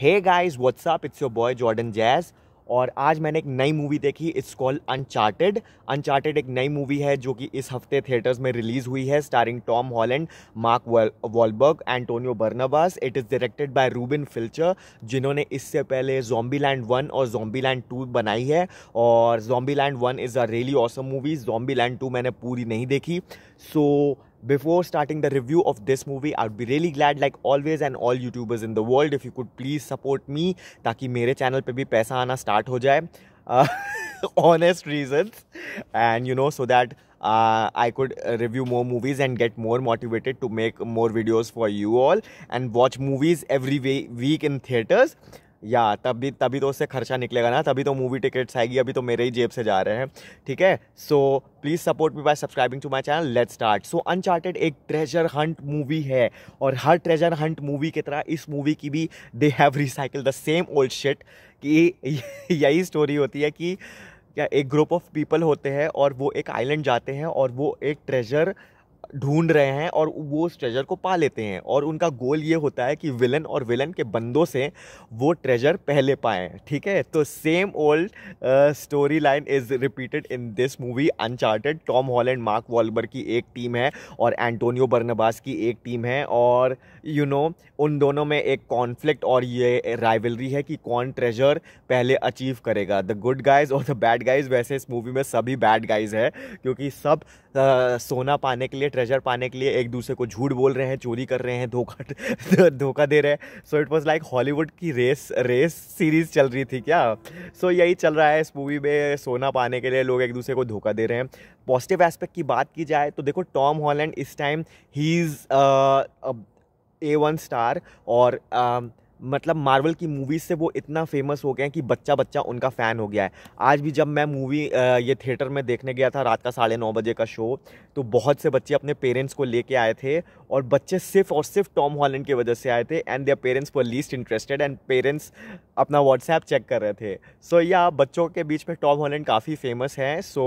hey guys what's up it's your boy Jordan Jazz और आज मैंने एक नई मूवी देखी इट्स कॉल्ड अनचार्टेड अनचार्टेड एक नई मूवी है जो कि इस हफ्ते थिएटर्स में रिलीज़ हुई है starring Tom Holland Mark Wahlberg Antonio बर्नाबास it is directed by Ruben Fleischer जिन्होंने इससे पहले जॉम्बी लैंड वन और जॉम्बी लैंड टू बनाई है और Zombieland one is a really awesome movie Zombieland two मैंने पूरी नहीं देखी सो so, before starting the review of this movie i would be really glad like always and all youtubers in the world if you could please support me taki mere channel pe bhi paisa aana start ho jaye uh, honest reasons and you know so that uh, I could review more movies and get more motivated to make more videos for you all and watch movies every week in theaters या तभी तभी तो उससे खर्चा निकलेगा ना तभी तो मूवी टिकट्स आएगी अभी तो मेरे ही जेब से जा रहे हैं ठीक है so please support me by subscribing to my channel let's start so Uncharted एक ट्रेजर हंट मूवी है और हर ट्रेजर हंट मूवी की तरह इस मूवी की भी they have recycle the same old shit कि यही स्टोरी होती है कि क्या एक ग्रुप ऑफ पीपल होते हैं और वो एक आइलैंड जाते हैं और वो एक ट्रेजर ढूंढ रहे हैं और वो उस ट्रेजर को पा लेते हैं और उनका गोल ये होता है कि विलन और विलन के बंदों से वो ट्रेजर पहले पाएँ ठीक है तो same old story line is repeated in this movie Uncharted Tom Holland Mark Wahlberg की एक टीम है और एंटोनियो बर्नबास की एक टीम है और यू you नो know, उन दोनों में एक कॉन्फ्लिक्ट और ये राइवलरी है कि कौन ट्रेजर पहले अचीव करेगा द गुड गाइज और द बैड गाइज वैसे इस मूवी में सभी बैड गाइज है क्योंकि सब सोना पाने के लिए ट्रेजर पाने के लिए एक दूसरे को झूठ बोल रहे हैं चोरी कर रहे हैं धोखा धोखा दे रहे हैं so it was like Hollywood की रेस रेस सीरीज चल रही थी क्या सो so, यही चल रहा है इस मूवी में सोना पाने के लिए लोग एक दूसरे को धोखा दे रहे हैं पॉजिटिव एस्पेक्ट की बात की जाए तो देखो टॉम हॉलैंड इस time he is a one star और uh, मतलब मार्वल की मूवीज़ से वो इतना फेमस हो गए हैं कि बच्चा बच्चा उनका फ़ैन हो गया है आज भी जब मैं मूवी ये थिएटर में देखने गया था रात का साढ़े नौ बजे का शो तो बहुत से बच्चे अपने पेरेंट्स को लेके आए थे और बच्चे सिर्फ और सिर्फ टॉम हॉलैंड की वजह से आए थे and their parents were least interested and parents अपना व्हाट्सएप चेक कर रहे थे सो so, या yeah, बच्चों के बीच में टॉम हॉलैंड काफ़ी फेमस है so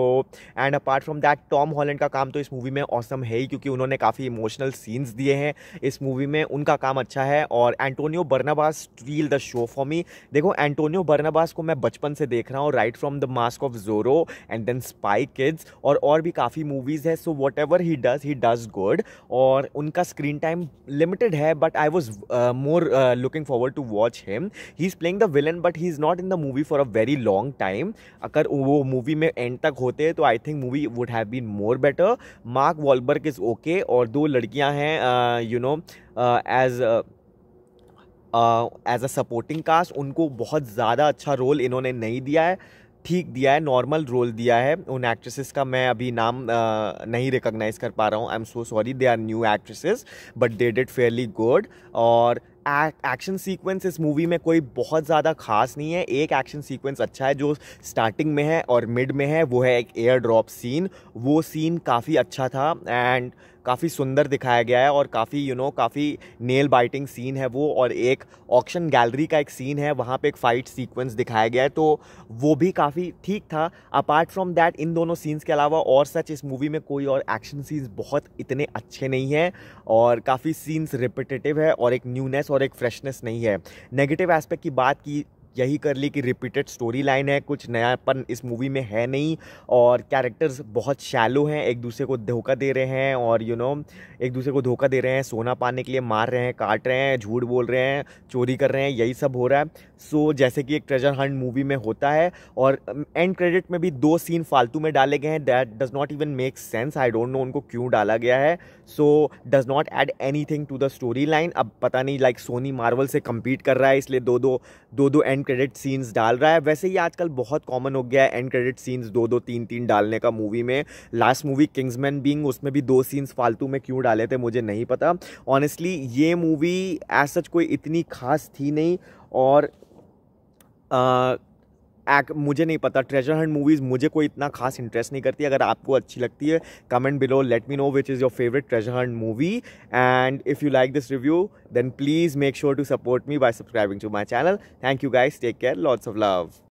and apart from that Tom Holland का काम तो इस मूवी में औसम है ही क्योंकि उन्होंने काफ़ी इमोशनल सीन्स दिए हैं इस मूवी में उनका काम अच्छा है और Antonio Barnaba Barnabas steal the show for me देखो एंटोनियो बर्नाबास को मैं बचपन से देख रहा हूँ right from the Mask of Zorro and then Spy Kids और और भी काफ़ी मूवीज़ है so whatever he does he does good और उनका स्क्रीन टाइम लिमिटेड है but I was more looking forward to watch him he is playing the villain but he is not in the movie for a very long time अगर वो movie में end तक होते तो I think movie would have been more better Mark Wahlberg is okay और दो लड़कियाँ हैं you know as as a supporting cast उनको बहुत ज़्यादा अच्छा रोल इन्होंने नहीं दिया है ठीक दिया है नॉर्मल रोल दिया है उन एक्ट्रेसेस का मैं अभी नाम आ, नहीं रिकॉग्नाइज कर पा रहा हूँ I am so sorry they are new actresses but they did fairly good और एक्शन सीक्वेंस इस मूवी में कोई बहुत ज़्यादा खास नहीं है एक एक्शन सीक्वेंस अच्छा है जो स्टार्टिंग में है और मिड में है वो है एक एयर ड्रॉप सीन वो सीन काफ़ी अच्छा था एंड काफ़ी सुंदर दिखाया गया है और काफ़ी यू नो काफ़ी नेल बाइटिंग सीन है वो और एक ऑक्शन गैलरी का एक सीन है वहाँ पे एक फ़ाइट सीक्वेंस दिखाया गया है तो वो भी काफ़ी ठीक था अपार्ट फ्रॉम दैट इन दोनों सीन्स के अलावा और सच इस मूवी में कोई और एक्शन सीन्स बहुत इतने अच्छे नहीं हैं और काफ़ी सीन्स रिपीटेटिव है और एक न्यूनेस और एक फ्रेशनेस नहीं है नेगेटिव एस्पेक्ट की बात की यही कर ली कि रिपीटेड स्टोरी लाइन है कुछ नयापन इस मूवी में है नहीं और कैरेक्टर्स बहुत शैलो हैं एक दूसरे को धोखा दे रहे हैं और यू you नो know, एक दूसरे को धोखा दे रहे हैं सोना पाने के लिए मार रहे हैं काट रहे हैं झूठ बोल रहे हैं चोरी कर रहे हैं यही सब हो रहा है सो so, जैसे कि एक ट्रेजर हंड मूवी में होता है और एंड um, क्रेडिट में भी दो सीन फालतू में डाले गए हैं that does not even make sense I don't know उनको क्यों डाला गया है so does not add any thing to the story line अब पता नहीं लाइक सोनी मार्वल से कम्पीट कर रहा है इसलिए दो दो दो दो एंड एंड क्रेडिट सीन्स डाल रहा है वैसे ही आजकल बहुत कॉमन हो गया है एंड क्रेडिट सीन्स दो दो तीन तीन डालने का मूवी में लास्ट मूवी किंग्समैन बींग उसमें भी दो सीन्स फालतू में क्यों डाले थे मुझे नहीं पता ऑनेस्टली ये मूवी एज सच कोई इतनी खास थी नहीं और आ, मुझे नहीं पता ट्रेजर हंड मूवीज़ मुझे कोई इतना खास इंटरेस्ट नहीं करती अगर आपको अच्छी लगती है comment below let me know which is your favourite treasure hunt movie and if you like this review then please make sure to support me by subscribing to my channel thank you guys take care lots of love